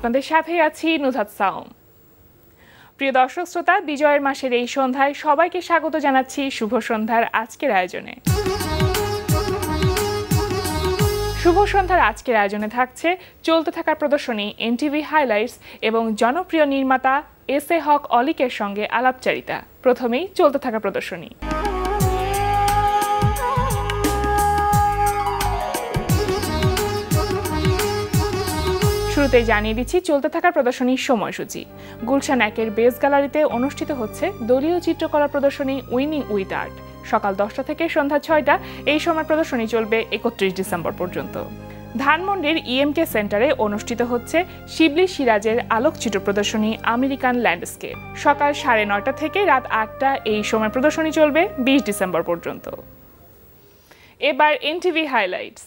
আপনাদের সাথে আছি নুজাত সাউম প্রিয় দর্শক শ্রোতা বিজয়ের মাসের এই সন্ধ্যায় সবাইকে স্বাগত জানাচ্ছি শুভ সন্ধ্যার আজকের আয়োজনে শুভ সন্ধ্যার আজকের আয়োজনে থাকছে চলতে থাকা প্রদর্শনী এনটিভি হাইলাইটস এবং জনপ্রিয় নির্মাতা এস এ হক অলিকের সঙ্গে আলাপচারিতা প্রথমেই চলতে থাকা প্রদর্শনী শুরুতে জানিয়ে দিচ্ছি চলতে থাকা প্রদর্শনীর সময়সূচি গুলশান একের বেস গ্যালারিতে অনুষ্ঠিত হচ্ছে দলীয় চিত্রকলা প্রদর্শনী উইনিং উইথ আর্ট সকাল দশটা থেকে সন্ধ্যা ছয়টা এই সময় প্রদর্শনী চলবে একত্রিশ ডিসেম্বর পর্যন্ত ধানমন্ডির ইএমকে e সেন্টারে অনুষ্ঠিত হচ্ছে শিবলি সিরাজের আলোকচিত্র প্রদর্শনী আমেরিকান ল্যান্ডস্কেপ সকাল সাড়ে নয়টা থেকে রাত আটটা এই সময় প্রদর্শনী চলবে বিশ ডিসেম্বর পর্যন্ত এবার এনটিভি হাইলাইটস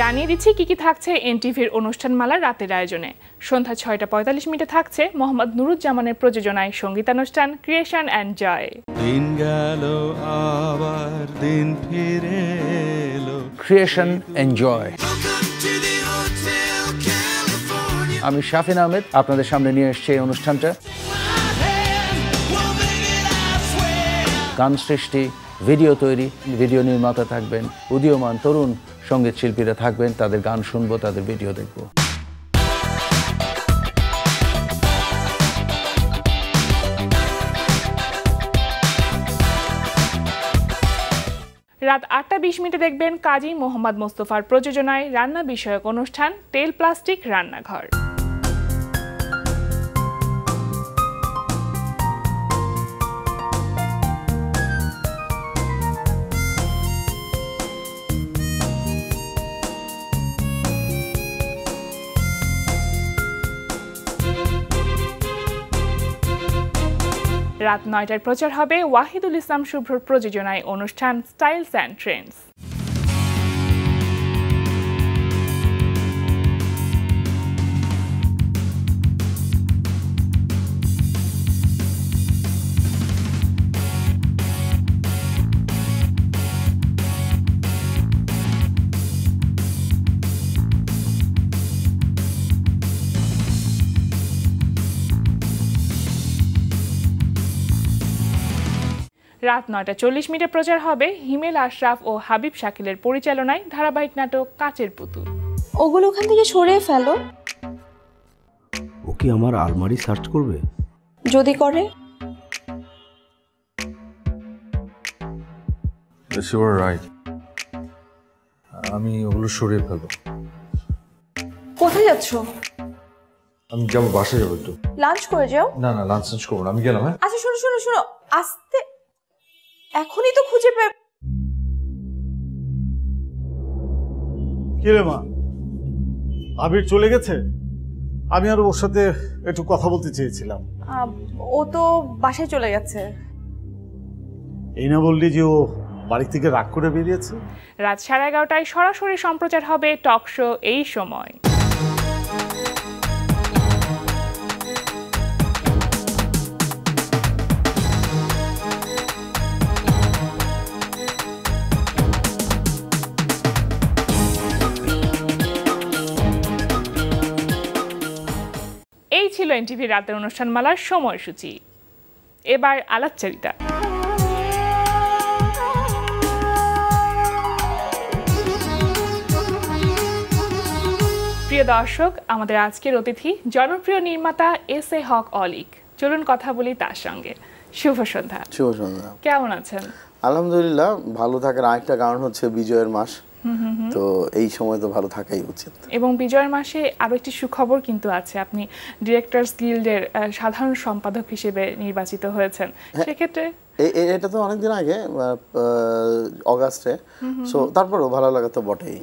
জানিয়ে দিচ্ছি কি কি থাকছে এনটিভির অনুষ্ঠানমালা রাতের আয়োজনে সন্ধ্যা ছয়টা পঁয়তাল্লিশ মিনিটে থাকছে মোহাম্মদ নুরুজ্জামানের প্রযোজনায় সঙ্গীতানুষ্ঠান ক্রিয়েশন অ্যান্ড জয় দিন গেল আবার দিন ফিরে ক্রিয়েশন অ্যান্ড জয় আমি শাফিন আহমেদ আপনাদের সামনে নিয়ে এসছি এই অনুষ্ঠানটা গান সৃষ্টি ভিডিও তৈরি ভিডিও নির্মাতা থাকবেন উদীয়মান তরুণ সঙ্গীত শিল্পীরা থাকবেন তাদের গান শুনবো তাদের ভিডিও দেখবো রাত আটটা বিশ মিনিটে দেখবেন কাজী মোহাম্মদ মোস্তফার প্রযোজনায় রান্না বিষয়ক অনুষ্ঠান তেল প্লাস্টিক রান্নাঘর রাত নয়টায় প্রচার হবে ওয়াহিদুল ইসলাম শুভ্র প্রযোজনায় অনুষ্ঠান স্টাইলস অ্যান্ড ট্রেন্ডস রাত নয়টা চল্লিশ মিনিটে প্রচার হবে হিমেল আশরাফ ও হাবিব শাকিলের পরিচালনায় ধারাবাহিক নাটক কাচের পুতুল ওগুলো ওখান থেকে সরে ফেলো ও কি আমার আলমারি সার্চ করবে যদি করে আমি ওগুলো সরিয়ে ফেলো কোথায় যাচ্ছ আমি যাবো বাসায় যাবো একটু লাঞ্চ করে যাও না না লাঞ্চ লাঞ্চ করবো না আমি গেলাম হ্যাঁ আচ্ছা শোনো শোনো শোনো আস্তে এখনই তো খুঁজে পে কিরে মা আবির চলে গেছে আমি আর ওর সাথে একটু কথা বলতে চেয়েছিলাম ও তো বাসায় চলে গেছে এই না বললি যে ও বাড়ি থেকে রাগ করে বেরিয়েছে রাত সাড়ে এগারোটায় সরাসরি সম্প্রচার হবে টক শো এই সময় ছিল এনটিভি রাতের মালার সময়সূচি এবার আলাপচারিতা প্রিয় দর্শক আমাদের আজকের অতিথি জনপ্রিয় নির্মাতা এস এ হক অলিক চলুন কথা বলি তার সঙ্গে শুভ সন্ধ্যা শুভ সন্ধ্যা কেমন আছেন আলহামদুলিল্লাহ ভালো থাকার আরেকটা কারণ হচ্ছে বিজয়ের মাস তো এই সময় তো ভালো থাকাই উচিত এবং বিজয়ের মাসে আরো একটি সুখবর কিন্তু আছে আপনি ডিরেক্টরস গিল্ডের সাধারণ সম্পাদক হিসেবে নির্বাচিত হয়েছেন হ্যাঁ। সেক্ষেত্রে এটা তো অনেকদিন আগে অগাস্টে সো তারপরও ভালো লাগা তো বটেই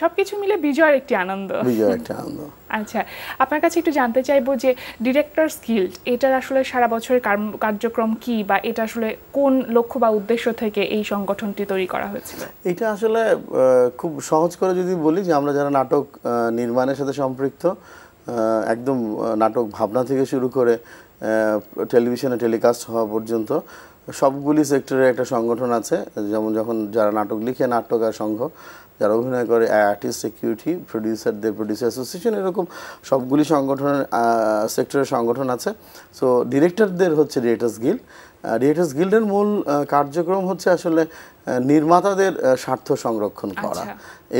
সবকিছু মিলে বিজয়ের একটি আনন্দ বিজয়ের একটি আনন্দ আচ্ছা আপনার কাছে একটু জানতে চাইবো যে ডিরেক্টর স্কিল এটার আসলে সারা বছরের কার্যক্রম কি বা এটা আসলে কোন লক্ষ্য বা উদ্দেশ্য থেকে এই সংগঠনটি তৈরি করা হয়েছিল এটা আসলে খুব সহজ করে যদি বলি যে আমরা যারা নাটক নির্মাণের সাথে সম্পৃক্ত একদম নাটক ভাবনা থেকে শুরু করে টেলিভিশনে টেলিকাস্ট হওয়া পর্যন্ত সবগুলি সেক্টরে একটা সংগঠন আছে যেমন যখন যারা নাটক লিখে নাট্যকার সংঘ যারা অভিনয় করে আর্টিস্ট সিকিউরিটি প্রডিউসারদের প্রডিউসার অ্যাসোসিয়েশন এরকম সবগুলি সংগঠনের সেক্টরের সংগঠন আছে সো ডিরেক্টরদের হচ্ছে ডিরেক্টার্স গিল্ড ডিরেক্টার্স গিল্ডের মূল কার্যক্রম হচ্ছে আসলে নির্মাতাদের স্বার্থ সংরক্ষণ আচ্ছা। করা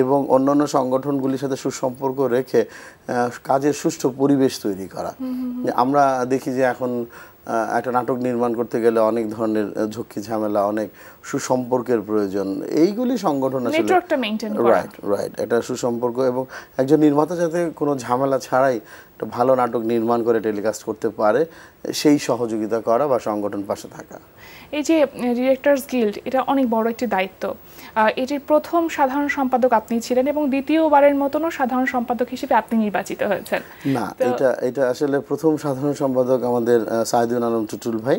এবং অন্যান্য সংগঠনগুলির সাথে সুসম্পর্ক রেখে কাজের সুষ্ঠু পরিবেশ তৈরি করা আমরা দেখি যে এখন একটা নাটক নির্মাণ করতে গেলে অনেক ধরনের ঝক্কি ঝামেলা অনেক সুসম্পর্কের প্রয়োজন এইগুলি সংগঠন আসলে রাইট রাইট এটা সুসম্পর্ক এবং একজন নির্মাতা যাতে কোনো ঝামেলা ছাড়াই একটা ভালো নাটক নির্মাণ করে টেলিকাস্ট করতে পারে সেই সহযোগিতা করা বা সংগঠন পাশে থাকা এই যে ডিরেক্টরস গিল্ড এটা অনেক বড় একটি দায়িত্ব এটির প্রথম সাধারণ সম্পাদক আপনি ছিলেন এবং দ্বিতীয়বারের মতনও সাধারণ সম্পাদক হিসেবে আপনি নির্বাচিত হয়েছেন না এটা এটা আসলে প্রথম সাধারণ সম্পাদক আমাদের সাইদুল আলম টুটুল ভাই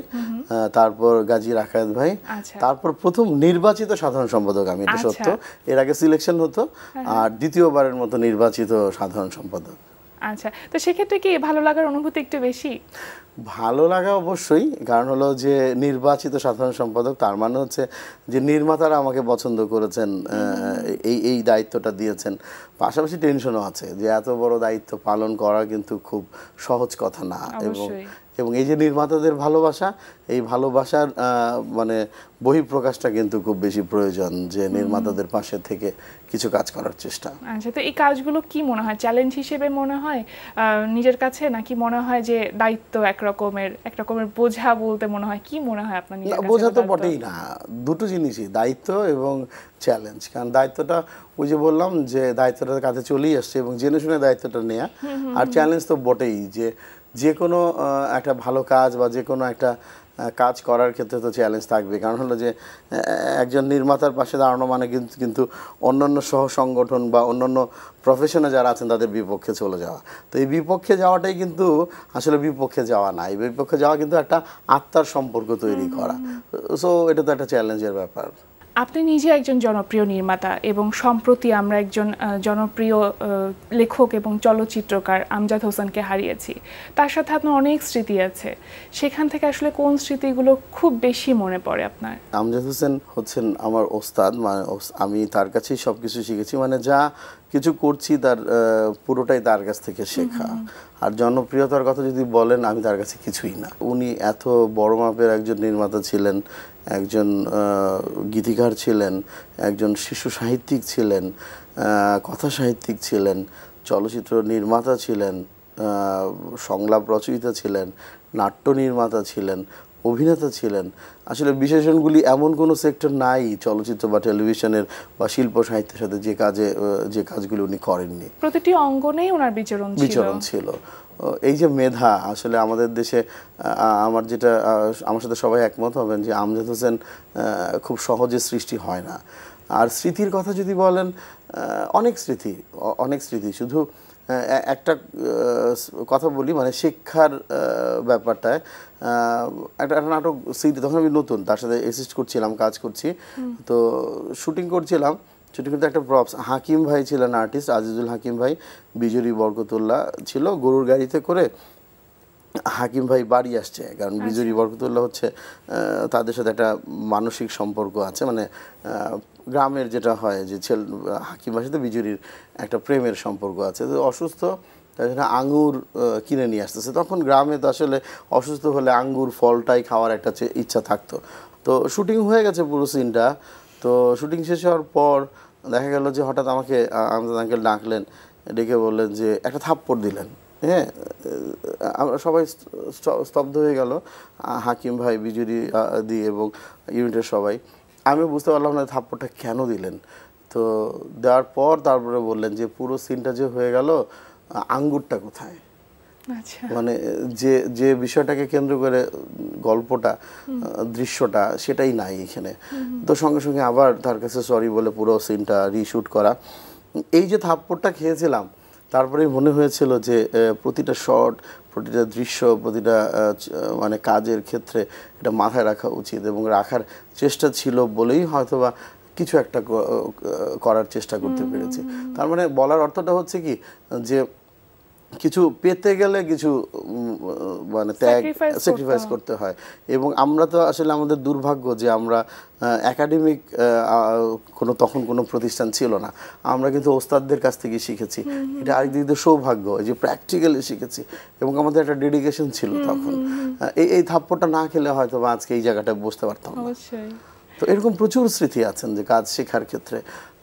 তারপর গাজী রাখায়ত ভাই আচ্ছা। তারপর প্রথম নির্বাচিত সাধারণ সম্পাদক আমি এটা আচ্ছা। সত্য এর আগে সিলেকশন হতো হ্যাঁ, হ্যাঁ। আর দ্বিতীয়বারের মতো নির্বাচিত সাধারণ সম্পাদক আচ্ছা তো সেক্ষেত্রে কি ভালো লাগার অনুভূতি একটু বেশি ভালো লাগা অবশ্যই কারণ হলো যে নির্বাচিত সাধারণ সম্পাদক তার মানে হচ্ছে যে নির্মাতারা আমাকে পছন্দ করেছেন এই এই দায়িত্বটা দিয়েছেন পাশাপাশি টেনশনও আছে যে এত বড় দায়িত্ব পালন করা কিন্তু খুব সহজ কথা না এবং এবং এই যে নির্মাতাদের ভালোবাসা এই ভালোবাসার মানে বহিঃপ্রকাশটা কিন্তু খুব বেশি প্রয়োজন যে নির্মাতাদের পাশে থেকে কিছু কাজ করার চেষ্টা আচ্ছা তো এই কাজগুলো কি মনে হয় চ্যালেঞ্জ হিসেবে মনে হয় নিজের কাছে নাকি মনে হয় যে দায়িত্ব একরকমের একরকমের বোঝা বলতে মনে হয় কি মনে হয় আপনার বোঝা তো বটেই না দুটো জিনিসই দায়িত্ব এবং চ্যালেঞ্জ কারণ দায়িত্বটা ওই যে বললাম যে দায়িত্বটা কাছে চলেই আসছে এবং জেনে শুনে দায়িত্বটা নেয়া আর চ্যালেঞ্জ তো বটেই যে যে কোনো একটা ভালো কাজ বা যে কোনো একটা কাজ করার ক্ষেত্রে তো চ্যালেঞ্জ থাকবে কারণ হলো যে একজন নির্মাতার পাশে দাঁড়ানো মানে কিন্তু কিন্তু অন্যান্য সহ সংগঠন বা অন্যান্য প্রফেশনে যারা আছেন তাদের বিপক্ষে চলে যাওয়া তো এই বিপক্ষে যাওয়াটাই কিন্তু আসলে বিপক্ষে যাওয়া না এই বিপক্ষে যাওয়া কিন্তু একটা আত্মার সম্পর্ক তৈরি করা সো এটা তো একটা চ্যালেঞ্জের ব্যাপার আপনি নিজে একজন জনপ্রিয় নির্মাতা এবং সম্প্রতি আমরা একজন জনপ্রিয় লেখক এবং চলচ্চিত্রকার আমজাদ হোসেনকে হারিয়েছি তার সাথে আপনার অনেক স্মৃতি আছে সেখান থেকে আসলে কোন স্মৃতিগুলো খুব বেশি মনে পড়ে আপনার আমজাদ হোসেন হচ্ছেন আমার ওস্তাদ মানে আমি তার কাছেই সব কিছু শিখেছি মানে যা কিছু করছি তার পুরোটাই তার কাছ থেকে শেখা আর জনপ্রিয়তার কথা যদি বলেন আমি তার কাছে কিছুই না উনি এত বড় মাপের একজন নির্মাতা ছিলেন একজন গীতিকার ছিলেন একজন শিশু সাহিত্যিক ছিলেন কথা সাহিত্যিক ছিলেন চলচ্চিত্র নির্মাতা ছিলেন সংলাপ রচয়িতা ছিলেন নাট্য নির্মাতা ছিলেন অভিনেতা ছিলেন আসলে বিশেষণগুলি এমন কোনো সেক্টর নাই চলচ্চিত্র বা টেলিভিশনের বা শিল্প সাহিত্যের সাথে যে কাজে যে কাজগুলি উনি করেননি প্রতিটি অঙ্গনেই ওনার বিচরণ বিচরণ ছিল এই যে মেধা আসলে আমাদের দেশে আমার যেটা আমার সাথে সবাই একমত হবেন যে আমজাদ হোসেন খুব সহজে সৃষ্টি হয় না আর স্মৃতির কথা যদি বলেন অনেক স্মৃতি অনেক স্মৃতি শুধু একটা কথা বলি মানে শিক্ষার ব্যাপারটায় একটা একটা নাটক স্মৃতি তখন আমি নতুন তার সাথে অ্যাসিস্ট করছিলাম কাজ করছি তো শুটিং করছিলাম ছোট কিন্তু একটা প্রপস হাকিম ভাই ছিলেন আর্টিস্ট আজিজুল হাকিম ভাই বিজুরি বরকতুল্লাহ ছিল গরুর গাড়িতে করে হাকিম ভাই বাড়ি আসছে কারণ আচ্ছা। বিজুরি বরকতুল্লাহ হচ্ছে তাদের সাথে একটা মানসিক সম্পর্ক আছে মানে গ্রামের যেটা হয় যে ছেলে হাকিম ভাই সাথে বিজুরির একটা প্রেমের সম্পর্ক আছে তো অসুস্থ তাই জন্য আঙুর কিনে নিয়ে আসতেছে তখন গ্রামে তো আসলে অসুস্থ হলে আঙ্গুর ফলটাই খাওয়ার একটা ইচ্ছা থাকতো তো শুটিং হয়ে গেছে পুরো সিনটা তো শুটিং শেষ হওয়ার পর দেখা গেল যে হঠাৎ আমাকে আমজাদ আঙ্কেল ডাকলেন ডেকে বললেন যে একটা থাপ্পড় দিলেন হ্যাঁ আমরা সবাই স্তব্ধ হয়ে গেল হাকিম ভাই বিজুরি দি এবং ইউনিটের সবাই আমি বুঝতে পারলাম না থাপ্পড়টা কেন দিলেন তো দেওয়ার পর তারপরে বললেন যে পুরো সিনটা যে হয়ে গেল আঙ্গুরটা কোথায় আচ্ছা। মানে যে যে বিষয়টাকে কেন্দ্র করে গল্পটা দৃশ্যটা সেটাই নাই এখানে তো সঙ্গে সঙ্গে আবার তার কাছে সরি বলে পুরো সিনটা রিশুট করা এই যে থাপ্পড়টা খেয়েছিলাম তারপরে মনে হয়েছিল যে প্রতিটা শট প্রতিটা দৃশ্য প্রতিটা মানে কাজের ক্ষেত্রে এটা মাথায় রাখা উচিত এবং রাখার চেষ্টা ছিল বলেই হয়তোবা কিছু একটা করার চেষ্টা করতে পেরেছি তার মানে বলার অর্থটা হচ্ছে কি যে কিছু পেতে গেলে কিছু মানে ত্যাগ স্যাক্রিফাইস করতে হয় এবং আমরা তো আসলে আমাদের দুর্ভাগ্য যে আমরা একাডেমিক কোনো তখন কোনো প্রতিষ্ঠান ছিল না আমরা কিন্তু ওস্তাদদের কাছ থেকে শিখেছি এটা আরেক দিক দিয়ে সৌভাগ্য যে প্র্যাকটিক্যালি শিখেছি এবং আমাদের একটা ডেডিকেশন ছিল তখন এই এই থাপ্পটা না খেলে হয়তো আজকে এই জায়গাটা বুঝতে পারতাম না তো এরকম প্রচুর স্মৃতি আছেন যে কাজ শেখার ক্ষেত্রে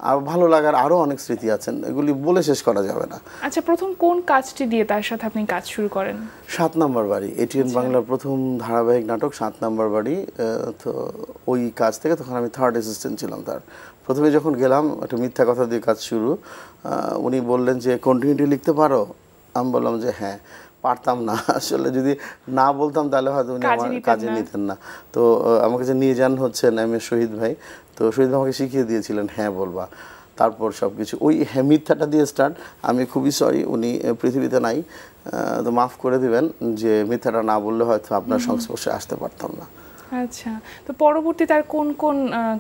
আর ভালো লাগার আরও অনেক স্মৃতি আছেন এগুলি বলে শেষ করা যাবে না আচ্ছা প্রথম কোন কাজটি দিয়ে তার সাথে আপনি কাজ শুরু করেন সাত নম্বর বাড়ি এটিএন আচ্ছা। বাংলার প্রথম ধারাবাহিক নাটক সাত নম্বর বাড়ি তো ওই কাজ থেকে তখন আমি থার্ড অ্যাসিস্ট্যান্ট ছিলাম তার প্রথমে যখন গেলাম একটা মিথ্যা কথা দিয়ে কাজ শুরু উনি বললেন যে কন্টিনিউটি লিখতে পারো আমি বললাম যে হ্যাঁ পারতাম না আসলে যদি না বলতাম তাহলে হয়তো উনি আমার কাজে নিতেন না তো আমাকে যে নিয়ে যান হচ্ছেন আমি শহীদ ভাই তো শহীদ আমাকে শিখিয়ে দিয়েছিলেন হ্যাঁ বলবা তারপর সব কিছু ওই হ্যাঁ, মিথ্যাটা দিয়ে স্টার্ট আমি খুবই সরি উনি পৃথিবীতে নাই তো মাফ করে দিবেন যে মিথ্যাটা না বললে হয়তো আপনার সংস্পর্শে আসতে পারতাম না আচ্ছা তো পরবর্তী তার কোন কোন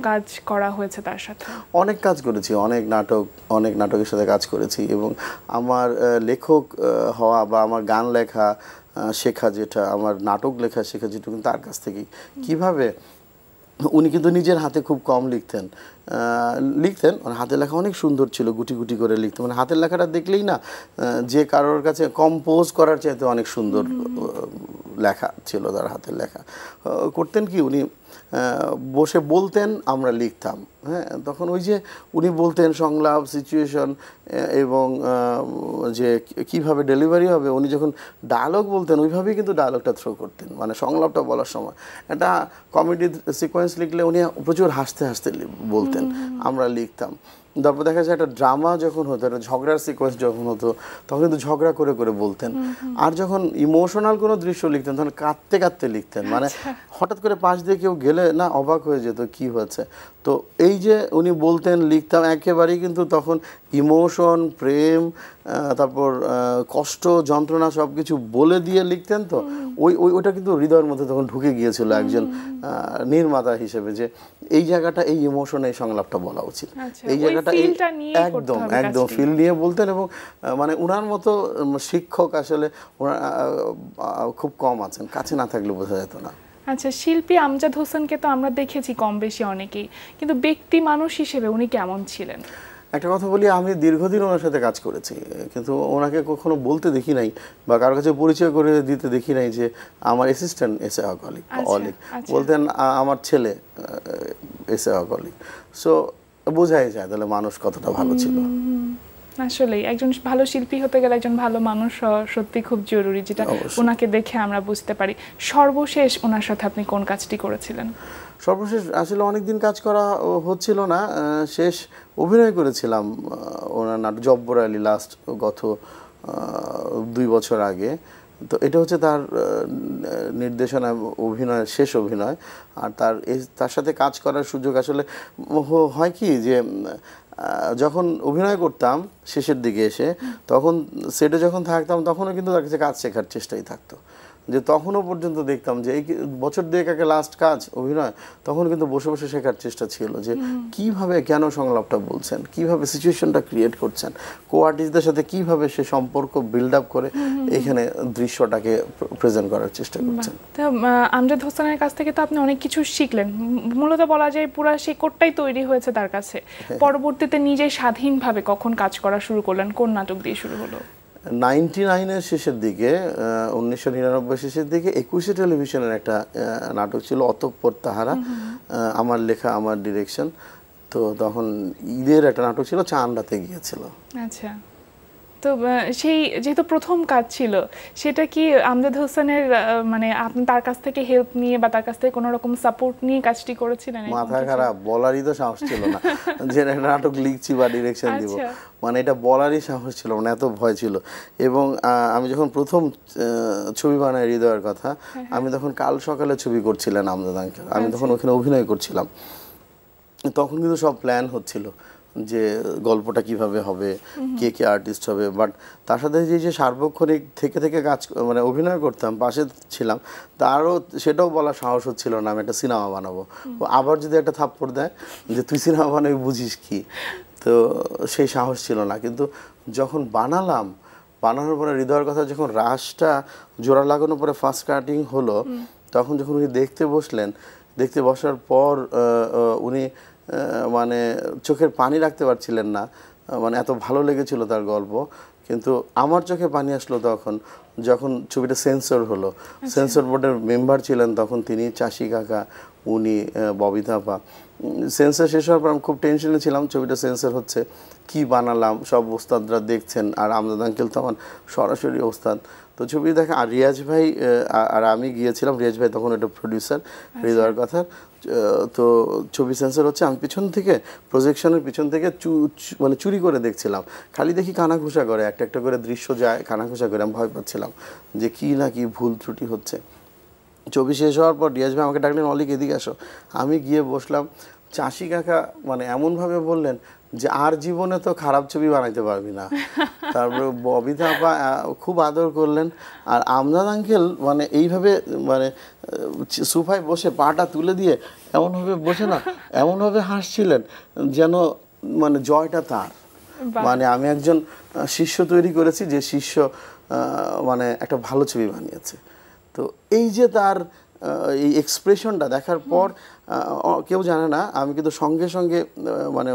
কাজ করা হয়েছে তার সাথে অনেক কাজ করেছি অনেক নাটক অনেক নাটকের সাথে কাজ করেছি এবং আমার লেখক হওয়া বা আমার গান লেখা শেখা যেটা আমার নাটক লেখা শেখা যেটা কিন্তু তার কাছ থেকেই কীভাবে উনি কিন্তু নিজের হাতে খুব কম লিখতেন লিখতেন হাতের লেখা অনেক সুন্দর ছিল গুটি গুটি করে লিখতেন মানে হাতের লেখাটা দেখলেই না যে কারোর কাছে কম্পোজ করার চাইতে অনেক সুন্দর লেখা ছিল তার হাতের লেখা করতেন কি উনি বসে বলতেন আমরা লিখতাম হ্যাঁ তখন ওই যে উনি বলতেন সংলাপ সিচুয়েশন এবং যে কিভাবে ডেলিভারি হবে উনি যখন ডায়লগ বলতেন ওইভাবেই কিন্তু ডায়লগটা থ্রো করতেন মানে সংলাপটা বলার সময় একটা কমেডি সিকোয়েন্স লিখলে উনি প্রচুর হাসতে হাসতে বলতেন আমরা লিখতাম তারপর দেখা যায় একটা ড্রামা যখন হতো একটা ঝগড়ার সিকোয়েন্স যখন হতো তখন কিন্তু ঝগড়া করে করে বলতেন আর যখন ইমোশনাল কোনো দৃশ্য লিখতেন তখন কাঁদতে কাঁদতে লিখতেন মানে আচ্ছা। হঠাৎ করে পাশ দিয়ে কেউ গেলে না অবাক হয়ে যেত কি হয়েছে তো এই যে উনি বলতেন লিখতাম একেবারেই কিন্তু তখন ইমোশন প্রেম তারপর কষ্ট যন্ত্রণা সব কিছু বলে দিয়ে লিখতেন তো ওই ওই ওটা কিন্তু হৃদয়ের মধ্যে তখন ঢুকে গিয়েছিল একজন নির্মাতা হিসেবে যে এই জায়গাটা এই ইমোশন এই সংলাপটা বলা উচিত আচ্ছা, এই জায়গাটা একদম একদম ফিল নিয়ে বলতেন এবং মানে উনার মতো শিক্ষক আসলে খুব কম আছেন কাছে না থাকলে বোঝা যেত না আচ্ছা শিল্পী আমজাদ হোসেনকে তো আমরা দেখেছি কম বেশি অনেকেই কিন্তু ব্যক্তি মানুষ হিসেবে উনি কেমন ছিলেন একটা কথা বলি আমি দীর্ঘদিন ওনার সাথে কাজ করেছি কিন্তু ওনাকে কখনো বলতে দেখি নাই বা কারোর কাছে পরিচয় করে দিতে দেখি নাই যে আমার অ্যাসিস্ট্যান্ট এসে অকলিক অলিক বলতেন আমার ছেলে এসে অলিক সো বোঝাই যায় তাহলে মানুষ কতটা ভালো ছিল আসলেই একজন ভালো শিল্পী হতে গেলে একজন ভালো মানুষ সত্যি খুব জরুরি যেটা ওনাকে দেখে আমরা বুঝতে পারি সর্বশেষ ওনার সাথে আপনি কোন কাজটি করেছিলেন সর্বশেষ আসলে অনেকদিন কাজ করা হচ্ছিল না শেষ অভিনয় করেছিলাম ওনার নাটক জব্বর আলী লাস্ট গত দুই বছর আগে তো এটা হচ্ছে তার নির্দেশনা অভিনয় শেষ অভিনয় আর তার তার সাথে কাজ করার সুযোগ আসলে হয় কি যে যখন অভিনয় করতাম শেষের দিকে এসে তখন সেটে যখন থাকতাম তখনও কিন্তু তার কাছে কাজ শেখার চেষ্টাই থাকতো যে তখনও পর্যন্ত দেখতাম যে এই বছর দিয়ে আগে লাস্ট কাজ অভিনয় তখন কিন্তু বসে বসে শেখার চেষ্টা ছিল যে কিভাবে কেন সংলাপটা বলছেন কিভাবে সিচুয়েশনটা ক্রিয়েট করছেন কো আর্টিস্টদের সাথে কিভাবে সে সম্পর্ক বিল্ড আপ করে এখানে দৃশ্যটাকে প্রেজেন্ট করার চেষ্টা করছেন আমজাদ হোসেনের কাছ থেকে তো আপনি অনেক কিছু শিখলেন মূলত বলা যায় পুরো সেই কোটটাই তৈরি হয়েছে তার কাছে হ্যাঁ। পরবর্তীতে নিজে স্বাধীনভাবে কখন কাজ করা শুরু করলেন কোন নাটক দিয়ে শুরু হলো নাইনটি নাইনের শেষের দিকে উনিশশো নিরানব্বই শেষের দিকে একুশে টেলিভিশনের একটা নাটক ছিল অতঃপর তাহারা আমার লেখা আমার ডিরেকশন তো তখন ঈদের একটা নাটক ছিল চা আন্ডাতে গিয়েছিল আচ্ছা তো সেই যেহেতু প্রথম কাজ ছিল সেটা কি আমজাদ হোসেনের মানে আপনি তার কাছ থেকে হেল্প নিয়ে বা তার কাছ থেকে কোনো রকম সাপোর্ট নিয়ে কাজটি করেছিলেন মাথা খারাপ বলারই তো সাহস ছিল না যে নাটক লিখছি বা ডিরেকশন দিব আচ্ছা। মানে এটা বলারই সাহস ছিল মানে এত ভয় ছিল এবং আমি যখন প্রথম ছবি বানাই হৃদয়ের কথা হ্যাঁ, হ্যাঁ। আমি তখন কাল সকালে ছবি করছিলেন আমজাদ আঙ্কেল আমি তখন আচ্ছা। ওখানে অভিনয় করছিলাম তখন কিন্তু সব প্ল্যান হচ্ছিল যে গল্পটা কিভাবে হবে কে কে আর্টিস্ট হবে বাট তার সাথে যে যে সার্বক্ষণিক থেকে থেকে কাজ মানে অভিনয় করতাম পাশে ছিলাম তারও সেটাও বলার সাহস হচ্ছিল না আমি একটা সিনেমা বানাবো আবার যদি একটা থাপ্পড় দেয় যে তুই সিনেমা বানাবি বুঝিস কি তো সেই সাহস ছিল না কিন্তু যখন বানালাম বানানোর পরে হৃদয়ের কথা যখন রাশটা জোড়া লাগানোর পরে ফার্স্ট কাটিং হলো তখন যখন উনি দেখতে বসলেন দেখতে বসার পর উনি মানে চোখের পানি রাখতে পারছিলেন না মানে এত ভালো লেগেছিল তার গল্প কিন্তু আমার চোখে পানি আসলো তখন যখন ছবিটা সেন্সর হলো আচ্ছা। সেন্সর বোর্ডের মেম্বার ছিলেন তখন তিনি চাষি কাকা উনি ববিতা বা সেন্সার শেষ হওয়ার পর আমি খুব টেনশনে ছিলাম ছবিটা সেন্সার হচ্ছে কি বানালাম সব ওস্তাদরা দেখছেন আর আমজাদ আঙ্কেল তো আমার সরাসরি ওস্তাদ তো ছবি দেখা আর রিয়াজ ভাই আর আমি গিয়েছিলাম রিয়াজ ভাই তখন একটা প্রডিউসার আচ্ছা। হৃদয়ের কথা তো ছবি সেন্সার হচ্ছে আমি পিছন থেকে প্রজেকশনের পিছন থেকে চু মানে চুরি করে দেখছিলাম খালি দেখি কানাঘুষা করে একটা একটা করে দৃশ্য যায় কানাঘুষা করে আমি ভয় পাচ্ছিলাম যে কী না কি ভুল ত্রুটি হচ্ছে ছবি শেষ হওয়ার পর রিয়াজ ভাই আমাকে ডাকলেন অলিক এদিকে আসো আমি গিয়ে বসলাম চাষি কাকা মানে এমনভাবে বললেন যে আর জীবনে তো খারাপ ছবি বানাইতে পারবি না তারপরে ববিতা আপা খুব আদর করলেন আর আমদাদ আঙ্কেল মানে এইভাবে মানে সুফায় বসে পাটা তুলে দিয়ে এমনভাবে বসে না এমনভাবে হাসছিলেন যেন মানে জয়টা তার মানে আমি একজন শিষ্য তৈরি করেছি যে শিষ্য মানে একটা ভালো ছবি বানিয়েছে তো এই যে তার এই এক্সপ্রেশনটা দেখার পর কেউ জানে না আমি কিন্তু সঙ্গে সঙ্গে মানে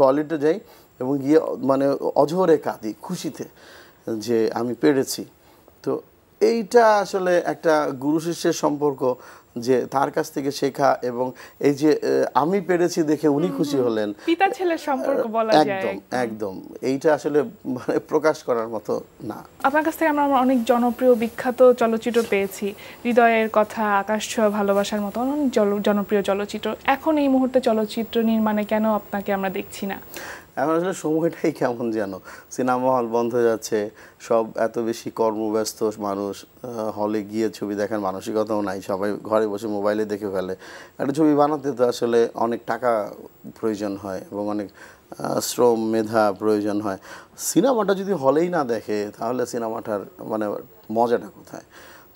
টয়লেটে যাই এবং গিয়ে মানে অঝরে কাঁদি খুশিতে যে আমি পেরেছি তো এইটা আসলে একটা গুরু শিষ্যের সম্পর্ক যে তার কাছ থেকে শেখা এবং এই যে আমি পেরেছি দেখে উনি খুশি হলেন পিতা ছেলের সম্পর্ক বলা যায় একদম একদম এইটা আসলে মানে প্রকাশ করার মতো না আপনার কাছ থেকে আমরা অনেক জনপ্রিয় বিখ্যাত চলচ্চিত্র পেয়েছি হৃদয়ের কথা আকাশ ছোঁয়া ভালোবাসার মতো অনেক জনপ্রিয় চলচ্চিত্র এখন এই মুহূর্তে চলচ্চিত্র নির্মাণে কেন আপনাকে আমরা দেখছি না এখন আসলে সময়টাই কেমন যেন সিনেমা হল বন্ধ হয়ে যাচ্ছে সব এত বেশি কর্মব্যস্ত মানুষ হলে গিয়ে ছবি দেখার মানসিকতাও নাই সবাই ঘরে বসে মোবাইলে দেখে ফেলে একটা ছবি বানাতে তো আসলে অনেক টাকা প্রয়োজন হয় এবং অনেক শ্রম মেধা প্রয়োজন হয় সিনেমাটা যদি হলেই না দেখে তাহলে সিনেমাটার মানে মজাটা কোথায়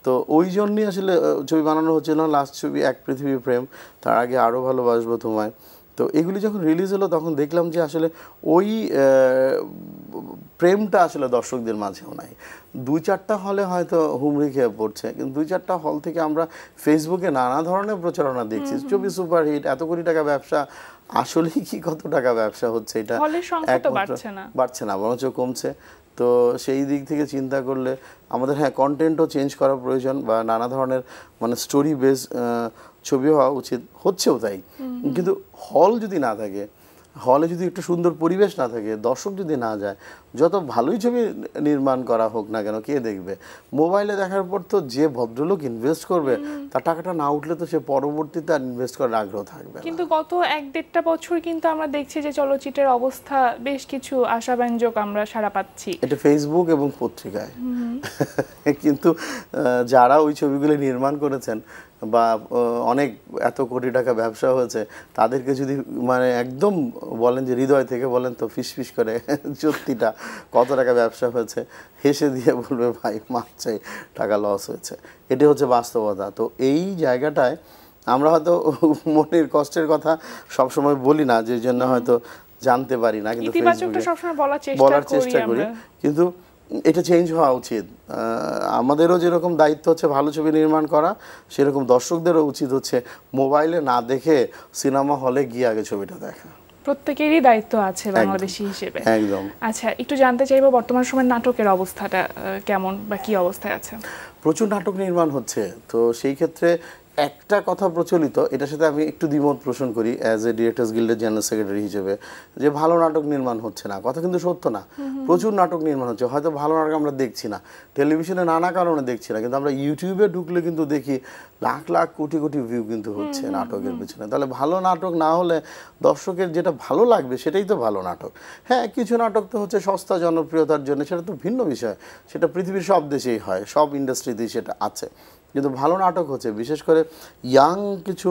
তো ওই জন্যই আসলে ছবি বানানো হচ্ছিল লাস্ট ছবি এক পৃথিবী প্রেম তার আগে আরও ভালোবাসবো তোমায় তো এগুলি যখন রিলিজ হলো তখন দেখলাম যে আসলে ওই প্রেমটা আসলে দর্শকদের মাঝেও নাই দুই চারটা হলে হয়তো হুমড়ি খেয়ে পড়ছে কিন্তু দুই চারটা হল থেকে আমরা ফেসবুকে নানা ধরনের প্রচারণা দেখছি ছবি সুপারহিট এত কোটি টাকা ব্যবসা আসলে কি কত টাকা ব্যবসা হচ্ছে এটা একমাত্র বাড়ছে না বরঞ্চ কমছে তো সেই দিক থেকে চিন্তা করলে আমাদের হ্যাঁ কন্টেন্টও চেঞ্জ করা প্রয়োজন বা নানা ধরনের মানে স্টোরি বেস ছবি হওয়া উচিত হচ্ছেও তাই কিন্তু হল যদি না থাকে হলে যদি একটু সুন্দর পরিবেশ না থাকে দর্শক যদি না যায় যত ভালোই ছবি নির্মাণ করা হোক না কেন কে দেখবে মোবাইলে দেখার পর তো যে ভদ্রলোক ইনভেস্ট করবে তার টাকাটা না উঠলে তো সে পরবর্তীতে আর ইনভেস্ট করার আগ্রহ থাকবে কিন্তু গত এক দেড়টা বছর কিন্তু আমরা দেখছি যে চলচ্চিত্রের অবস্থা বেশ কিছু আশাব্যঞ্জক আমরা সারা পাচ্ছি এটা ফেসবুক এবং পত্রিকায় কিন্তু যারা ওই ছবিগুলি নির্মাণ করেছেন বা অনেক এত কোটি টাকা ব্যবসা হয়েছে তাদেরকে যদি মানে একদম বলেন যে হৃদয় থেকে বলেন তো ফিসফিস করে চুক্তিটা কত টাকা ব্যবসা হয়েছে হেসে দিয়ে বলবে ভাই মাছ চাই টাকা লস হয়েছে এটি হচ্ছে বাস্তবতা তো এই জায়গাটায় আমরা হয়তো মনের কষ্টের কথা সবসময় বলি না যে জন্য হয়তো জানতে পারি না কিন্তু বলার চেষ্টা করি কিন্তু এটা চেঞ্জ হওয়া উচিত আমাদেরও যেরকম দায়িত্ব হচ্ছে ভালো ছবি নির্মাণ করা সেরকম দর্শকদেরও উচিত হচ্ছে মোবাইলে না দেখে সিনেমা হলে গিয়ে আগে ছবিটা দেখা প্রত্যেকেরই দায়িত্ব আছে বাংলাদেশি হিসেবে একদম আচ্ছা একটু জানতে চাইবো বর্তমান সময় নাটকের অবস্থাটা কেমন বা কি অবস্থায় আছে প্রচুর নাটক নির্মাণ হচ্ছে তো সেই ক্ষেত্রে একটা কথা প্রচলিত এটার সাথে আমি একটু দ্বিমত পোষণ করি অ্যাজ এ ডিরেক্টার্স গিল্ডের জেনারেল সেক্রেটারি হিসেবে যে ভালো নাটক নির্মাণ হচ্ছে না কথা কিন্তু সত্য না প্রচুর নাটক নির্মাণ হচ্ছে হয়তো ভালো নাটক আমরা দেখছি না টেলিভিশনে নানা কারণে দেখছি না কিন্তু আমরা ইউটিউবে ঢুকলে কিন্তু দেখি লাখ লাখ কোটি কোটি ভিউ কিন্তু হচ্ছে নাটকের পেছনে তাহলে ভালো নাটক না হলে দর্শকের যেটা ভালো লাগবে সেটাই তো ভালো নাটক হ্যাঁ কিছু নাটক তো হচ্ছে সস্তা জনপ্রিয়তার জন্য সেটা তো ভিন্ন বিষয় সেটা পৃথিবীর সব দেশেই হয় সব ইন্ডাস্ট্রিতেই সেটা আছে কিন্তু ভালো নাটক হচ্ছে বিশেষ করে ইয়াং কিছু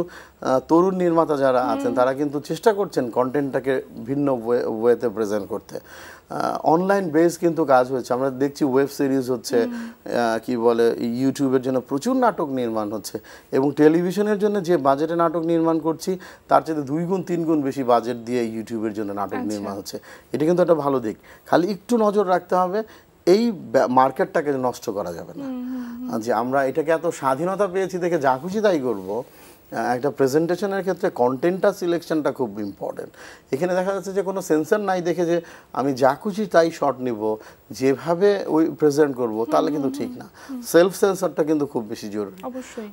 তরুণ নির্মাতা যারা আছেন তারা কিন্তু চেষ্টা করছেন কন্টেন্টটাকে ভিন্ন ওয়েতে প্রেজেন্ট করতে অনলাইন বেস কিন্তু কাজ হচ্ছে আমরা দেখছি ওয়েব সিরিজ হচ্ছে কি বলে ইউটিউবের জন্য প্রচুর নাটক নির্মাণ হচ্ছে এবং টেলিভিশনের জন্য যে বাজেটে নাটক নির্মাণ করছি তার চেয়ে দুই গুণ তিন গুণ বেশি বাজেট দিয়ে ইউটিউবের জন্য নাটক আচ্ছা। নির্মাণ হচ্ছে এটা কিন্তু একটা ভালো দিক খালি একটু নজর রাখতে হবে এই মার্কেটটাকে নষ্ট করা যাবে না যে আমরা এটাকে এত স্বাধীনতা পেয়েছি দেখে যা খুশি তাই করবো একটা প্রেজেন্টেশনের ক্ষেত্রে কন্টেন্টটা সিলেকশনটা খুব ইম্পর্টেন্ট এখানে দেখা যাচ্ছে যে কোনো সেন্সার নাই দেখে যে আমি যা খুশি তাই শট নিব যেভাবে ওই প্রেজেন্ট করব তাহলে কিন্তু ঠিক না সেলফ সেন্সারটা কিন্তু খুব বেশি জরুরি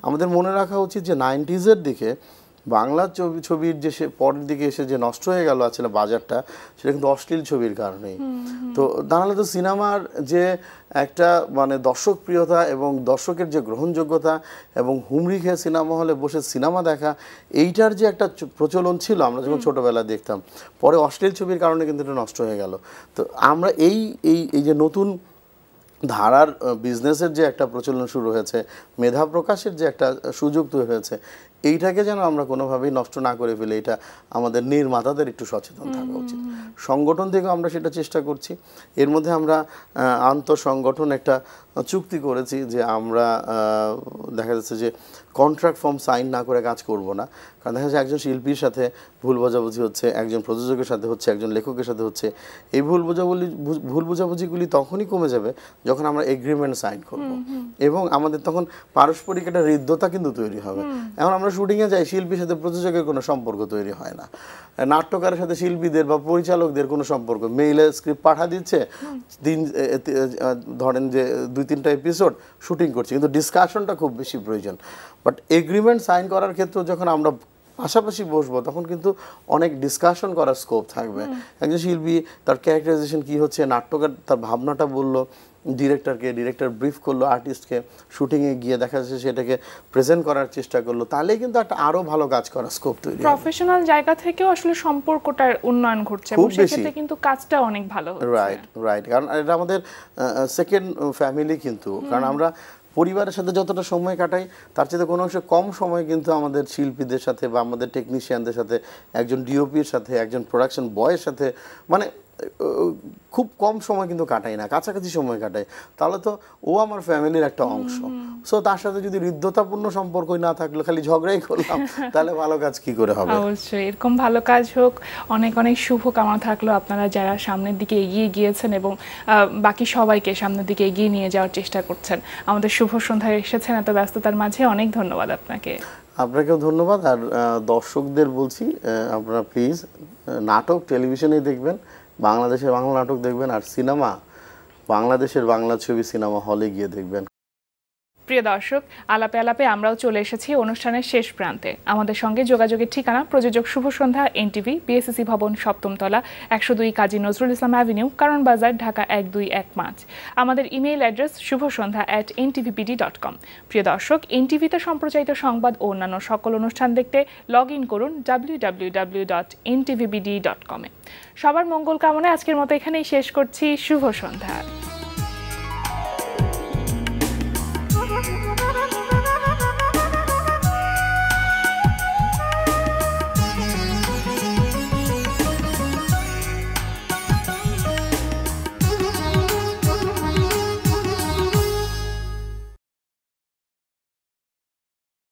আমাদের মনে রাখা উচিত যে নাইনটিজের দিকে বাংলা ছবি ছবির যে সে পরের দিকে এসে যে নষ্ট হয়ে গেল আসলে বাজারটা সেটা কিন্তু অশ্লীল ছবির কারণেই তো তাহলে তো সিনেমার যে একটা মানে দর্শক প্রিয়তা এবং দর্শকের যে গ্রহণযোগ্যতা এবং হুমরি খেয়ে সিনেমা হলে বসে সিনেমা দেখা এইটার যে একটা প্রচলন ছিল আমরা যখন ছোটোবেলায় দেখতাম পরে অশ্লীল ছবির কারণে কিন্তু এটা নষ্ট হয়ে গেল তো আমরা এই এই এই যে নতুন ধারার বিজনেসের যে একটা প্রচলন শুরু হয়েছে মেধা প্রকাশের যে একটা সুযোগ তৈরি হয়েছে এইটাকে যেন আমরা কোনোভাবেই নষ্ট না করে ফেলে এটা আমাদের নির্মাতাদের একটু সচেতন থাকা উচিত সংগঠন থেকে আমরা সেটা চেষ্টা করছি এর মধ্যে আমরা আন্তঃসংগঠন একটা চুক্তি করেছি যে আমরা দেখা যাচ্ছে যে কন্ট্রাক্ট ফর্ম সাইন না করে কাজ করব না কারণ দেখা যাচ্ছে একজন শিল্পীর সাথে ভুল বোঝাবুঝি হচ্ছে একজন প্রযোজকের সাথে হচ্ছে একজন লেখকের সাথে হচ্ছে এই ভুল বোঝাবুলি ভুল বোঝাবুঝিগুলি তখনই কমে যাবে যখন আমরা এগ্রিমেন্ট সাইন করব এবং আমাদের তখন পারস্পরিক একটা হৃদ্যতা কিন্তু তৈরি হবে এখন আমরা শুটিংয়ে যাই শিল্পীর সাথে প্রযোজকের কোনো সম্পর্ক তৈরি হয় না নাট্যকারের সাথে শিল্পীদের বা পরিচালকদের কোনো সম্পর্ক মেইলে স্ক্রিপ্ট পাঠা দিচ্ছে দিন ধরেন যে দুই দুই তিনটা এপিসোড শুটিং করছি কিন্তু ডিসকাশনটা খুব বেশি প্রয়োজন বাট এগ্রিমেন্ট সাইন করার ক্ষেত্রে যখন আমরা পাশাপাশি বসবো তখন কিন্তু অনেক ডিসকাশন করার স্কোপ থাকবে একজন শিল্পী তার ক্যারেক্টারাইজেশন কী হচ্ছে নাট্যকার তার ভাবনাটা বললো ডিরেক্টরকে ডিরেক্টর ব্রিফ করলো আর্টিস্টকে শুটিংয়ে গিয়ে দেখা যাচ্ছে সেটাকে প্রেজেন্ট করার চেষ্টা করলো তাহলেই কিন্তু একটা আরো ভালো কাজ করার স্কোপ তৈরি প্রফেশনাল জায়গা থেকেও আসলে সম্পর্কটার উন্নয়ন ঘটছে কিন্তু কাজটা অনেক ভালো রাইট রাইট কারণ এটা আমাদের সেকেন্ড ফ্যামিলি কিন্তু কারণ আমরা পরিবারের সাথে যতটা সময় কাটাই তার চেয়ে কোনো অংশে কম সময় কিন্তু আমাদের শিল্পীদের সাথে বা আমাদের টেকনিশিয়ানদের সাথে একজন ডিওপির সাথে একজন প্রোডাকশন বয়ের সাথে মানে খুব কম সময় কিন্তু কাটাই না কাছাকাছি সময় কাটাই তাহলে তো ও আমার ফ্যামিলির একটা অংশ সো তার সাথে যদি হৃদ্যতাপূর্ণ সম্পর্কই না থাকলে খালি ঝগড়াই করলাম তাহলে ভালো কাজ কি করে হবে অবশ্যই এরকম ভালো কাজ হোক অনেক অনেক শুভ কামনা থাকলো আপনারা যারা সামনের দিকে এগিয়ে গিয়েছেন এবং বাকি সবাইকে সামনের দিকে এগিয়ে নিয়ে যাওয়ার চেষ্টা করছেন আমাদের শুভ সন্ধ্যায় এসেছেন এত ব্যস্ততার মাঝে অনেক ধন্যবাদ আপনাকে আপনাকেও ধন্যবাদ আর দর্শকদের বলছি আপনারা প্লিজ নাটক টেলিভিশনে দেখবেন বাংলাদেশের বাংলা নাটক দেখবেন আর সিনেমা বাংলাদেশের বাংলা ছবি সিনেমা হলে গিয়ে দেখবেন প্রিয় দর্শক আলাপে আলাপে আমরাও চলে এসেছি অনুষ্ঠানের শেষ প্রান্তে আমাদের সঙ্গে যোগাযোগের ঠিকানা প্রযোজক শুভ সন্ধ্যা এনটিভি বিএসসি ভবন সপ্তমতলা একশো দুই কাজী নজরুল ইসলাম অ্যাভিনিউ কারণ বাজার ঢাকা এক দুই এক পাঁচ আমাদের email address Shubho Sondha at NTVBD dot com প্রিয় দর্শক এনটিভিতে সম্প্রচারিত সংবাদ ও অন্যান্য সকল অনুষ্ঠান দেখতে লগ ইন করুন W W W dot NTVBD dot কমে সবার মঙ্গল কামনায় আজকের মতো এখানেই শেষ করছি শুভ সন্ধ্যা